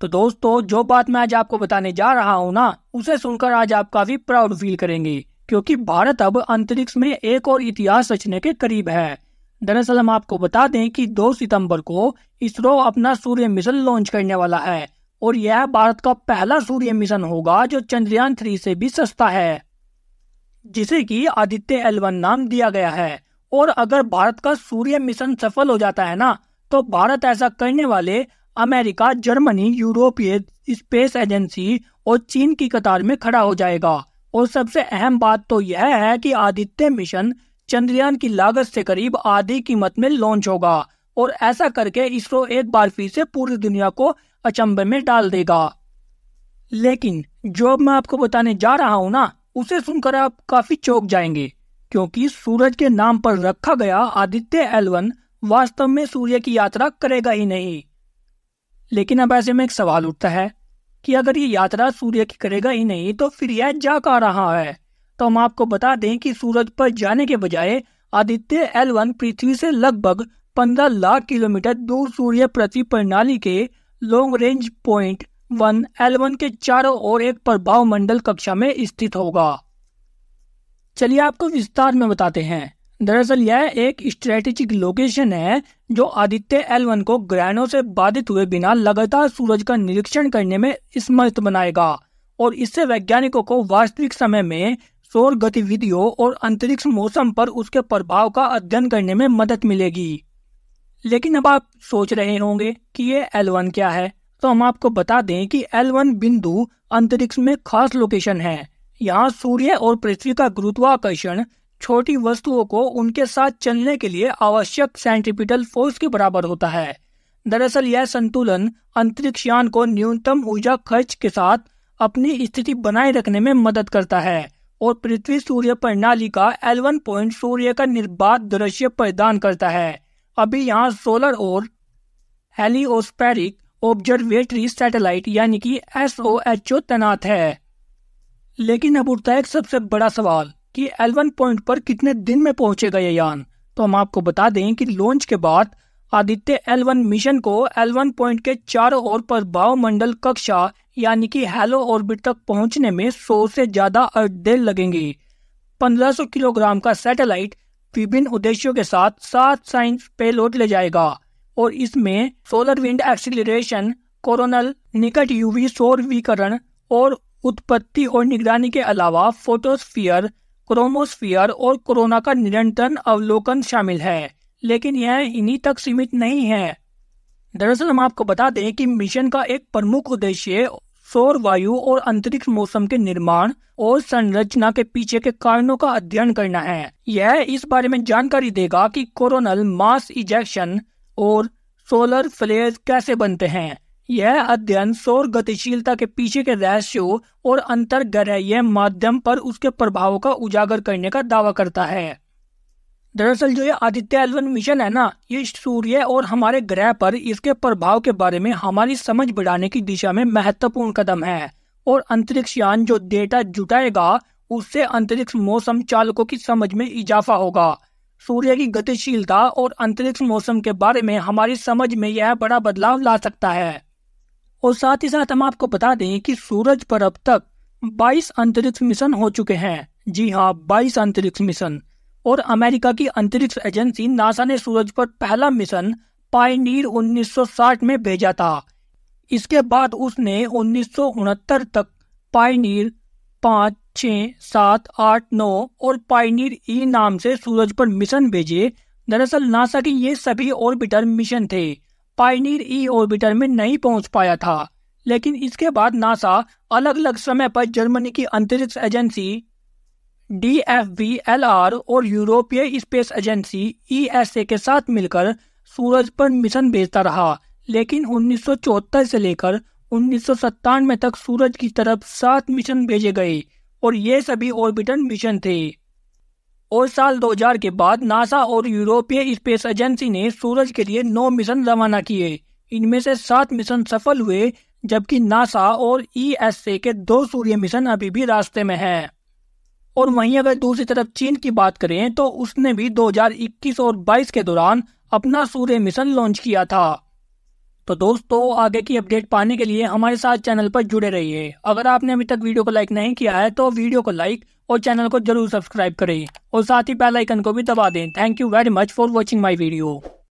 तो दोस्तों जो बात मैं आज आपको बताने जा रहा हूँ ना उसे सुनकर आज आप काफी प्राउड फील करेंगे क्योंकि भारत अब अंतरिक्ष में एक और इतिहास रचने के करीब है दरअसल हम आपको बता दें कि 2 सितंबर को इसरो अपना सूर्य मिशन लॉन्च करने वाला है और यह भारत का पहला सूर्य मिशन होगा जो चंद्रयान थ्री से भी सस्ता है जिसे की आदित्य एलवन नाम दिया गया है और अगर भारत का सूर्य मिशन सफल हो जाता है ना तो भारत ऐसा करने वाले अमेरिका जर्मनी यूरोपीय स्पेस एजेंसी और चीन की कतार में खड़ा हो जाएगा और सबसे अहम बात तो यह है कि आदित्य मिशन चंद्रयान की लागत से करीब आधी कीमत में लॉन्च होगा और ऐसा करके इसरो एक बार फिर से पूरी दुनिया को अचंभे में डाल देगा लेकिन जो मैं आपको बताने जा रहा हूँ ना उसे सुनकर आप काफी चौक जाएंगे क्योंकि सूरज के नाम पर रखा गया आदित्य एलवन वास्तव में सूर्य की यात्रा करेगा ही नहीं लेकिन अब ऐसे में एक सवाल उठता है कि अगर ये यात्रा सूर्य की करेगा ही नहीं तो फिर यह जा कहाँ रहा है तो हम आपको बता दें कि सूरज पर जाने के बजाय आदित्य एल वन पृथ्वी से लगभग पंद्रह लाख किलोमीटर दूर सूर्य प्रति प्रणाली के long range point one L one के चारों ओर एक प्रभाव मंडल कक्षा में स्थित होगा चलिए आपको विस्तार में बताते हैं दरअसल यह एक स्ट्रेटेजिक लोकेशन है जो आदित्य एल वन को ग्रहणों से बाधित हुए बिना लगातार सूरज का निरीक्षण करने में समर्थ बनाएगा और इससे वैज्ञानिकों को वास्तविक समय में सौर गतिविधियों और अंतरिक्ष मौसम पर उसके प्रभाव का अध्ययन करने में मदद मिलेगी लेकिन अब आप सोच रहे होंगे कि ये एल वन क्या है तो हम आपको बता दें कि एल वन बिंदु अंतरिक्ष में खास लोकेशन है यहाँ सूर्य और पृथ्वी का गुरुत्वाकर्षण छोटी वस्तुओं को उनके साथ चलने के लिए आवश्यक सेंट्रिपिटल फोर्स के बराबर होता है दरअसल यह संतुलन अंतरिक्ष यान को न्यूनतम ऊर्जा खर्च के साथ अपनी स्थिति बनाए रखने में मदद करता है और पृथ्वी सूर्य प्रणाली का एलवन पॉइंट सूर्य का निर्बाध दृश्य प्रदान करता है अभी यहाँ सोलर और हेलीओस्पेरिक ऑब्जर्वेटरी सैटेलाइट यानी कि एस तैनात है लेकिन अब उठता है सबसे बड़ा सवाल कि एलवन पॉइंट पर कितने दिन में पहुंचेगा ये यान तो हम आपको बता दें कि लॉन्च के बाद आदित्य एलवन मिशन को एलवन पॉइंट के चारों ओर पर वायुमंडल कक्षा यानी कि हेलो ऑर्बिट तक पहुंचने में सौ से ज्यादा अर्थ दिन लगेंगे 1500 किलोग्राम का सैटेलाइट विभिन्न उद्देश्यों के साथ सात साइंस पेलोड ले जाएगा और इसमें सोलर विंड एक्सिलेशन कोरोनल निकट यूवी सौर विकरण और उत्पत्ति और निगरानी के अलावा फोटोस्फियर क्रोमोस्फियर और कोरोना का निरंतर अवलोकन शामिल है लेकिन यह इन्हीं तक सीमित नहीं है दरअसल हम आपको बता दें कि मिशन का एक प्रमुख उद्देश्य सौर वायु और अंतरिक्ष मौसम के निर्माण और संरचना के पीछे के कारणों का अध्ययन करना है यह इस बारे में जानकारी देगा कि कोरोनल मास इजेक्शन और सोलर फ्लेयर कैसे बनते हैं यह अध्ययन सौर गतिशीलता के पीछे के रहस्यो और अंतर माध्यम पर उसके प्रभावों का उजागर करने का दावा करता है दरअसल जो ये आदित्य एलवन मिशन है ना ये सूर्य और हमारे ग्रह पर इसके प्रभाव के बारे में हमारी समझ बढ़ाने की दिशा में महत्वपूर्ण कदम है और अंतरिक्ष यान जो डेटा जुटाएगा उससे अंतरिक्ष मौसम चालकों की समझ में इजाफा होगा सूर्य की गतिशीलता और अंतरिक्ष मौसम के बारे में हमारी समझ में यह बड़ा बदलाव ला सकता है और साथ ही साथ हम आपको बता दें कि सूरज पर अब तक 22 अंतरिक्ष मिशन हो चुके हैं जी हाँ 22 अंतरिक्ष मिशन और अमेरिका की अंतरिक्ष एजेंसी नासा ने सूरज पर पहला मिशन पाइनीर 1960 में भेजा था इसके बाद उसने उन्नीस तक पाइनीर पाँच छ सात आठ नौ और पाइनीर ई नाम से सूरज पर मिशन भेजे दरअसल नासा के ये सभी ऑर्बिटर मिशन थे पाइनियर ई ऑर्बिटर में नहीं पहुंच पाया था लेकिन इसके बाद नासा अलग अलग समय पर जर्मनी की अंतरिक्ष agency D F B L R और यूरोपीय space agency E S A के साथ मिलकर सूरज पर मिशन भेजता रहा लेकिन 1974 से लेकर उन्नीस तक सूरज की तरफ सात मिशन भेजे गए और ये सभी ऑर्बिटर मिशन थे और साल 2000 के बाद नासा और यूरोपीय स्पेस एजेंसी ने सूरज के लिए नौ मिशन रवाना किए इनमें से सात मिशन सफल हुए जबकि नासा और ई के दो सूर्य मिशन अभी भी रास्ते में हैं। और वहीं अगर दूसरी तरफ चीन की बात करें तो उसने भी 2021 और 22 के दौरान अपना सूर्य मिशन लॉन्च किया था तो दोस्तों आगे की अपडेट पाने के लिए हमारे साथ चैनल पर जुड़े रहिए अगर आपने अभी तक वीडियो को लाइक नहीं किया है तो वीडियो को लाइक और चैनल को जरूर सब्सक्राइब करें और साथ ही बेल आइकन को भी दबा दें thank you very much for watching my video